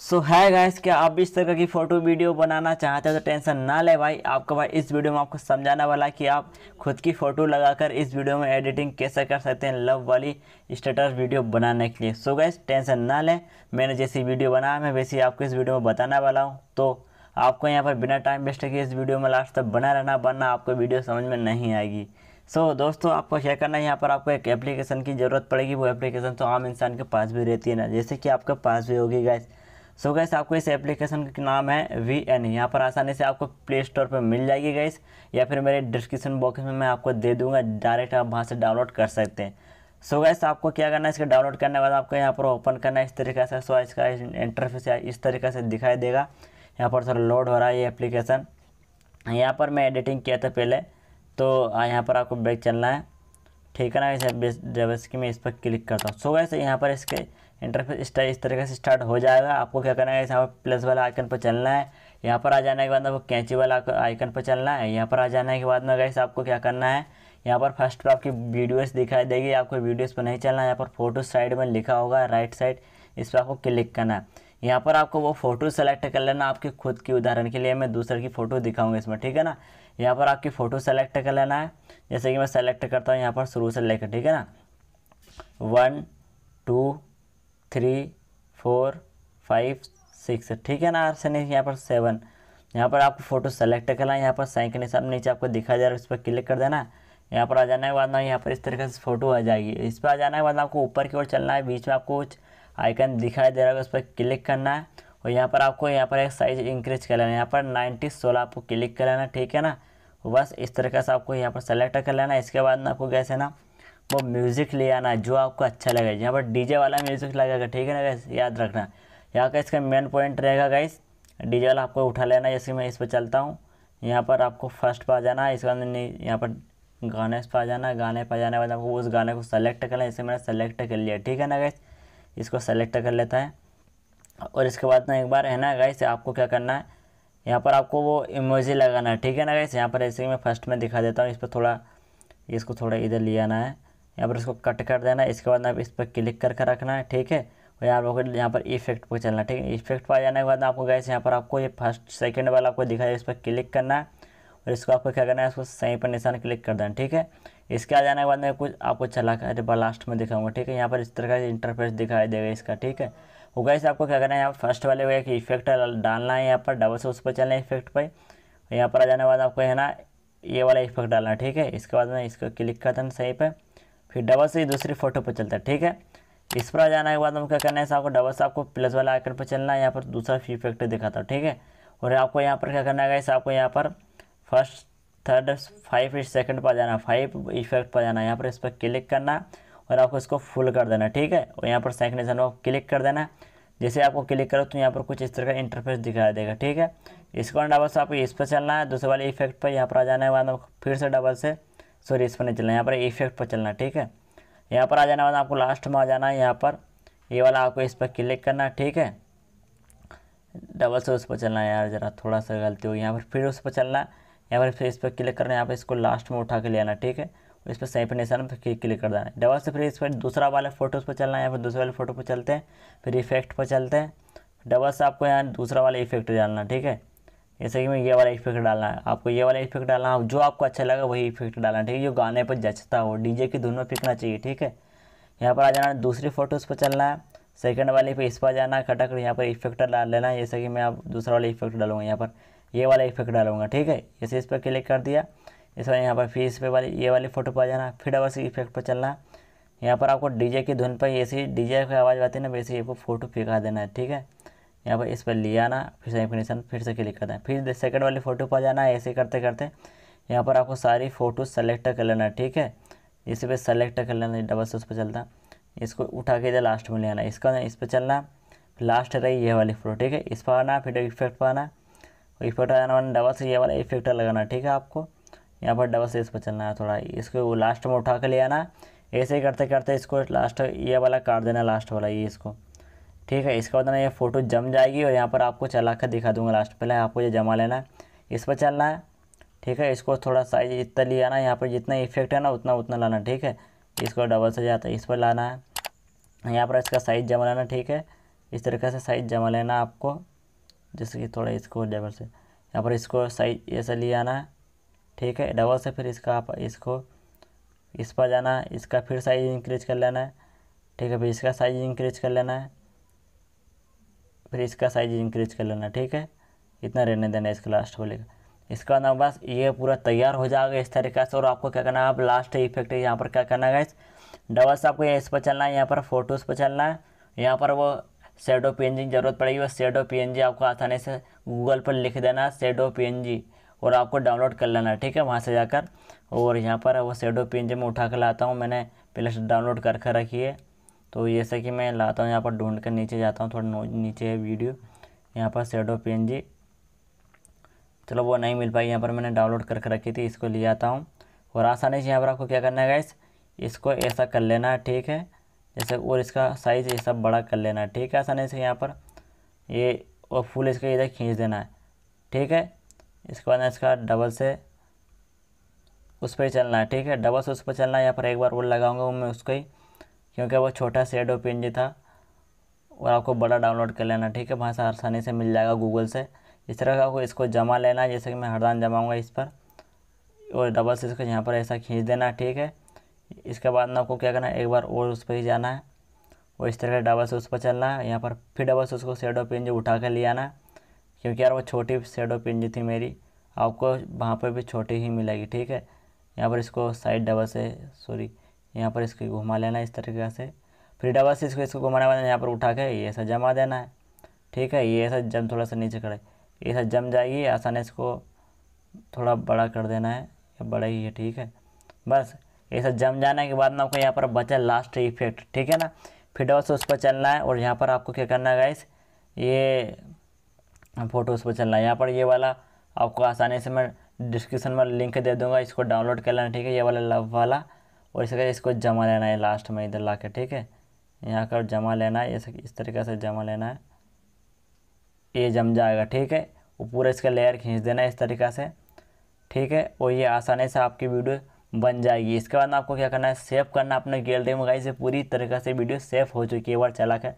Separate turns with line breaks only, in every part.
सो है गाइस क्या आप इस तरह की फ़ोटो वीडियो बनाना चाहते हो तो टेंशन ना ले भाई आपका भाई इस वीडियो में आपको समझाने वाला कि आप खुद की फ़ोटो लगाकर इस वीडियो में एडिटिंग कैसे कर सकते हैं लव वाली स्टेटस वीडियो बनाने के लिए सो गाइस टेंशन ना लें मैंने जैसी वीडियो बनाया मैं वैसी आपको इस वीडियो में बताने वाला हूँ तो आपको यहाँ पर बिना टाइम वेस्ट किए इस वीडियो में लास्ट तक बना रहना बनना आपको वीडियो समझ में नहीं आएगी सो so, दोस्तों आपको क्या करना है यहाँ पर आपको एक एप्लीकेशन की ज़रूरत पड़ेगी वो एप्लीकेशन तो आम इंसान के पास भी रहती है ना जैसे कि आपके पास भी होगी गैस सो गैस आपको इस एप्लीकेशन का नाम है वी एन यहाँ पर आसानी से आपको प्ले स्टोर पर मिल जाएगी गैस या फिर मेरे डिस्क्रिप्शन बॉक्स में मैं आपको दे दूँगा डायरेक्ट आप वहाँ से डाउनलोड कर सकते हैं सो so गैस आपको क्या करना है इसका डाउनलोड करने के बाद आपको यहाँ पर ओपन करना है इस तरीके से सो इसका इंटरफेस इस तरीके से दिखाई देगा यहाँ पर थोड़ा लोड हो रहा है ये एप्लीकेशन यहाँ पर मैं एडिटिंग किया था पहले तो यहाँ पर आपको ब्रेक चलना है ठीक है ना इसे जब इसकी मैं इस पर क्लिक करता हूँ सो वैसे से यहाँ पर इसके इंटरफेस इस तरीके से स्टार्ट हो जाएगा आपको क्या करना है यहाँ पर प्लस वाला आइकन पर चलना है यहाँ पर आ जाने के बाद आपको कैंची वाला आइकन पर चलना है यहाँ पर आ जाने के बाद में गैस आपको क्या करना है यहाँ पर फर्स्ट पर आपकी वीडियोस दिखाई देगी आपको वीडियोस पर नहीं चलना है यहाँ पर फोटो साइड में लिखा होगा राइट साइड इस पर आपको क्लिक करना है यहाँ पर आपको वो फ़ोटो सेलेक्ट कर लेना आपके खुद की उदाहरण के लिए मैं दूसरे की फ़ोटो दिखाऊंगा इसमें ठीक है ना यहाँ पर आपकी फ़ोटो सेलेक्ट कर लेना है जैसे कि मैं सेलेक्ट करता हूँ यहाँ पर शुरू से लेकर ठीक है ना one two three four five six ठीक है ना आर से नहीं यहाँ पर सेवन यहाँ पर आपको फ़ोटो सेलेक्ट करना है यहाँ पर साइन के निशान नीचे आपको दिखा जा रहा है उस पर क्लिक कर देना यहाँ पर आ जाना है बाद में यहाँ पर इस तरीके से फ़ोटो आ जाएगी इस पर आ जाना है बाद आपको ऊपर की ओर चलना है बीच में आपको कुछ आइकन दिखाई दे रहा है उस पर क्लिक करना है और यहाँ पर आपको यहाँ पर एक साइज इंक्रीज कर लेना है यहाँ पर नाइन्टी सोलह आपको क्लिक कर लेना ठीक है ना बस इस तरीके से आपको यहाँ पर सेलेक्ट कर लेना इसके बाद ना आपको कैसे ना वो म्यूज़िक ले आना जो आपको अच्छा लगे यहाँ पर डीजे वाला म्यूज़िक लगेगा ठीक है ना गैस याद रखना यहाँ का इसका मेन पॉइंट रहेगा गैस डीजे वाला आपको उठा लेना जैसे मैं इस पर चलता हूँ यहाँ पर आपको फर्स्ट पर आ जाना है इसके बाद यहाँ पर गाने पर आ जाना गाने पर आ जाने के बाद आपको उस गाने को सेलेक्ट करना जैसे मैंने सेलेक्ट कर लिया ठीक है ना गैस इसको सेलेक्ट कर लेता है और इसके बाद ना एक बार है ना गाइस आपको क्या करना है यहाँ पर आपको वो इमोजी लगाना है ठीक है ना गाइस यहाँ पर ऐसे मैं फर्स्ट में दिखा देता हूँ इस पर थोड़ा इसको थोड़ा इधर ले आना है यहाँ पर इसको कट कर देना है इसके बाद ना इस पर क्लिक करके रखना है ठीक है और यहाँ पर यहाँ पर इफेक्ट पर चलना ठीक है इफेक्ट पर आ जाने के बाद आपको गैस यहाँ पर आपको ये फर्स्ट सेकंड वाला आपको दिखाई इस पर क्लिक करना है और इसको आपको क्या करना है इसको सही पर निशान क्लिक कर देना ठीक है इसके आ जाने के बाद में कुछ आपको चला अरे लास्ट में दिखाऊंगा ठीक है यहाँ पर इस तरह का इंटरफेस दिखाई देगा इसका ठीक है वो तो गैस आपको क्या करना है यहाँ फर्स्ट वाले एक इफेक्ट डालना है यहाँ पर डबल से उस पर चलना है इफेक्ट पर यहाँ पर आ जाने के बाद आपको है ना ये वाला इफेक्ट डालना है ठीक है इसके बाद में इसको क्लिक कर देना सही पर फिर डबल से दूसरी फोटो पर चलता है ठीक है इस पर आ जाने के बाद हम क्या करना है आपको डबल से आपको प्लस वाला आइकन पर चलना है यहाँ पर दूसरा इफेक्ट दिखाता हूँ ठीक है और आपको यहाँ पर क्या करना है इस आपको यहाँ पर फर्स्ट थर्ड फाइव फिर सेकंड पर जाना फाइव इफेक्ट पर जाना यहाँ पर इस पर क्लिक करना और आपको इसको फुल कर देना ठीक है और यहाँ पर सेकंडेशन को क्लिक कर देना जैसे आपको क्लिक करो तो यहाँ पर कुछ इस तरह का इंटरफेस दिखाई देगा ठीक है इसको डबल से आपको इस पर चलना है दूसरे वाले इफेक्ट पर यहाँ पर आ जाना है बाद फिर से डबल से सॉरी इस पर नहीं चलना यहाँ पर इफेक्ट पर चलना ठीक है यहाँ पर आ जाने बाद आपको लास्ट में आ जाना है यहाँ पर ये वाला आपको इस पर क्लिक करना ठीक है डबल से उस पर चलना है यार ज़रा थोड़ा सा गलती हो यहाँ पर फिर उस पर चलना है यहाँ पर इस पर क्लिक करना है यहाँ पर इसको लास्ट में उठा के ले आना ठीक है इस पर सही पर निशान पर क्लिक कर देना है डबल से फिर इस पर दूसरा वाले फोटोज़ पर चलना है या फिर दूसरे वाले फ़ोटो पर चलते हैं फिर इफेक्ट पर चलते हैं डबल से आपको यहाँ दूसरा वाला इफेक्ट डालना ठीक है जैसे कि मैं ये वाला इफेक्ट डालना है आपको ये वाला इफेक्ट डालना है जो आपको अच्छा लगा वही इफेक्ट डालना ठीक है जो गाने पर जचता हो डीजे की धुन में फेंकना चाहिए ठीक है यहाँ पर आ जाना है दूसरी फोटोज़ पर चलना है सेकंड वाले पे इस पर जाना है खटक यहाँ पर इफेक्ट डाल लेना है जैसे कि मैं आप दूसरा वाला इफेक्ट डालूंगा यहाँ पर ये वाला इफेक्ट डालूंगा ठीक है जैसे इस पर क्लिक कर दिया इस बार यहाँ पर फिर इस पर वाली ये वाली फ़ोटो पर आ जाना फिर डबल से इफेक्ट पर चलना यहाँ पर आपको डीजे की धुन पर ऐसी डीजे की आवाज़ आती है ना वैसे ही आपको फ़ोटो फेंका देना है ठीक है यहाँ पर इस पर ले आना फिर से इन्फिनेशन फिर से क्लिक करना है फिर सेकंड वाली फ़ोटो पर जाना है ऐसे करते करते यहाँ पर आपको सारी फ़ोटो सेलेक्ट कर लेना है ठीक है इस पर सेलेक्ट कर लेना डबल से उस पर चलता इसको उठा के इधर लास्ट में ले आना इसका इस पर चलना लास्ट रही ये वाली फ़ोटो ठीक है इस पर आना फिर इफेक्ट पर आना इफेक्ट आने वाला डबल से ये वाला इफेक्ट लगाना ठीक है आपको यहाँ पर डबल से इस पर चलना है थोड़ा इसको लास्ट में उठा के ले आना ऐसे करते करते इसको लास्ट ये वाला काट देना लास्ट वाला ये इसको ठीक है इसके बाद ना ये फ़ोटो जम जाएगी और यहाँ पर आपको चला कर दिखा दूंगा लास्ट पहले आपको ये जमा लेना है इस पर चलना है ठीक है इसको थोड़ा साइज इतना ले आना यहाँ पर जितना इफेक्ट है ना उतना उतना लाना ठीक है इसको डबल से जाता है इस पर लाना है यहाँ पर इसका साइज़ जमा लेना ठीक है इस तरीके से साइज़ जमा लेना आपको जैसे कि थोड़ा इसको डबल से यहाँ पर इसको साइज ऐसे ले आना है ठीक है डबल से फिर इसका आप इसको इस पर जाना है इसका फिर साइज इंक्रीज कर लेना है ठीक है फिर इसका साइज इंक्रीज कर लेना है फिर इसका साइज इंक्रीज कर लेना ठीक है इतना रहने देना इसका लास्ट वाले का इसके बाद ये पूरा तैयार हो जाएगा इस तरीके से और आपको क्या करना है आप लास्ट इफेक्ट यहाँ पर क्या करना है डबल से आपको इस पर चलना है यहाँ पर फोटोज़ पर चलना है यहाँ पर वो शेडो पी की ज़रूरत पड़ेगी और शेडो पी आपको आसानी से गूगल पर लिख देना शेडो पी और आपको डाउनलोड कर लेना ठीक है वहाँ से जाकर और यहाँ पर वो शेडो पी मैं उठा कर लाता हूँ मैंने पहले डाउनलोड कर कर रखी है तो जैसे कि मैं लाता हूँ यहाँ पर ढूंढ कर नीचे जाता हूँ थोड़ा नीचे है वीडियो यहाँ पर शेडो पी चलो वो नहीं मिल पाई यहाँ पर मैंने डाउनलोड करके रखी थी इसको ले आता हूँ और आसानी से यहाँ पर आपको क्या करना है गाइस इसको ऐसा कर लेना है ठीक है जैसे और इसका साइज़ ये सब बड़ा कर लेना है ठीक है आसानी से यहाँ पर ये और फुल इसका इधर खींच देना है ठीक है इसके बाद इसका डबल से उस पर चलना है ठीक है डबल से उस पर चलना है यहाँ पर एक बार और लगाऊंगा मैं उसको ही क्योंकि वो छोटा शेडो पिन था और आपको बड़ा डाउनलोड कर लेना ठीक है वहाँ से आसानी से मिल जाएगा गूगल से इस तरह का आपको इसको जमा लेना है जैसे कि मैं हरदान जमाऊँगा इस पर और डबल से इसको यहाँ पर ऐसा खींच देना ठीक है इसके बाद ना आपको क्या करना है एक बार और उस पर ही जाना है और इस तरह का डबल से उस पर चलना है यहाँ पर फिर डबल से उसको शेडो पिन जो उठा कर ले आना है क्योंकि यार वो छोटी शेडो पिन थी मेरी आपको वहाँ पर भी छोटी ही मिलेगी ठीक है यहाँ पर इसको साइड डबल से सॉरी यहाँ पर इसको घुमा लेना इस तरीके से फिर डबल से इसको इसको घुमाने वाले यहाँ पर उठा के ये ऐसा जमा देना है ठीक है ये ऐसा जम थोड़ा सा नीचे करे ये ऐसा जम जाएगी आसानी इसको थोड़ा बड़ा कर देना है बड़ा ही है ठीक है बस ये सब जम जाने के बाद में आपको यहाँ पर बचा लास्ट इफेक्ट ठीक है ना फिर से उस पर चलना है और यहाँ पर आपको क्या करना है गाइस ये फोटो उस पर चलना है यहाँ पर ये वाला आपको आसानी से मैं डिस्क्रिप्शन में लिंक दे दूंगा इसको डाउनलोड कर लेना ठीक है ये वाला लव वाला और इसके इसको जमा लेना है लास्ट में इधर ला के ठीक है यहाँ कर जमा लेना है इस, इस तरीके से जमा लेना है ये जम जाएगा ठीक है वो पूरा इसका लेयर खींच देना है इस तरीका से ठीक है और ये आसानी से आपकी वीडियो बन जाएगी इसके बाद आपको क्या करना है सेव करना अपने गैलरी में गाइस से पूरी तरीके से वीडियो सेव हो चुकी है एक बार चला कर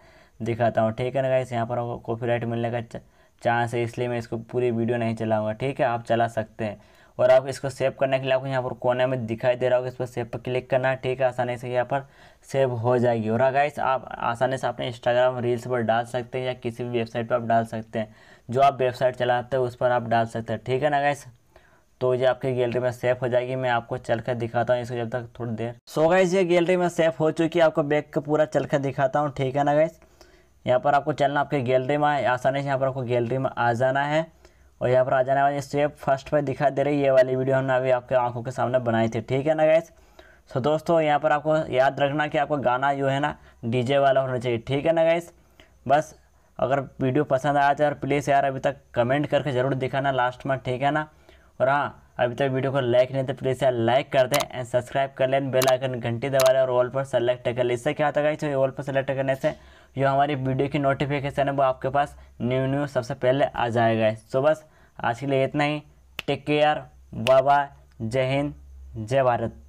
दिखाता हूँ ठीक है ना गाइस यहाँ पर आपको कॉपीराइट मिलने का चांस है इसलिए मैं इसको पूरी वीडियो नहीं चलाऊँगा ठीक है आप चला सकते हैं और आप इसको सेव करने के लिए आपको यहाँ पर कोने में दिखाई दे रहा होगा इस पर सेव पर क्लिक करना है ठीक है आसानी से यहाँ पर सेव हो जाएगी और गाइस हाँ आप आसानी से अपने इंस्टाग्राम रील्स पर डाल सकते हैं या किसी भी वेबसाइट पर आप डाल सकते हैं जो आप वेबसाइट चलाते हो उस पर आप डाल सकते हैं ठीक है ना गाइस तो ये आपके गैलरी में सेफ हो जाएगी मैं आपको चल कर दिखाता हूँ इसको जब तक थोड़ी देर सो गैस ये गैलरी में सेफ हो चुकी है आपको बैग का पूरा चल कर दिखाता हूँ ठीक है ना गैस यहाँ पर आपको चलना आपके गैलरी में आसानी से यहाँ पर आपको गैलरी में आ जाना है और यहाँ पर आ जाने वाले स्टेप फर्स्ट पर दिखाई दे रही ये वाली वीडियो हमने अभी आपके आंखों के सामने बनाई थी ठीक है ना गैस सो दोस्तों यहाँ पर आपको याद रखना कि आपको गाना जो है ना डीजे वाला होना चाहिए ठीक है ना गैस बस अगर वीडियो पसंद आया तो यार प्लीज़ यार अभी तक कमेंट करके ज़रूर दिखाना लास्ट में ठीक है ना और हाँ अभी तक वीडियो को लाइक नहीं तो प्लीज़ यार लाइक कर दें एंड सब्सक्राइब कर लें बेल आइकन घंटी दबा लें और ऑल पर सेलेक्ट कर लें इससे क्या होता है तो ऑल पर सेलेक्ट करने से जो हमारी वीडियो की नोटिफिकेशन है वो आपके पास न्यू न्यू सबसे पहले आ जाएगा सो बस आज के लिए इतना ही टेक केयर बाय बाय जय हिंद जय भारत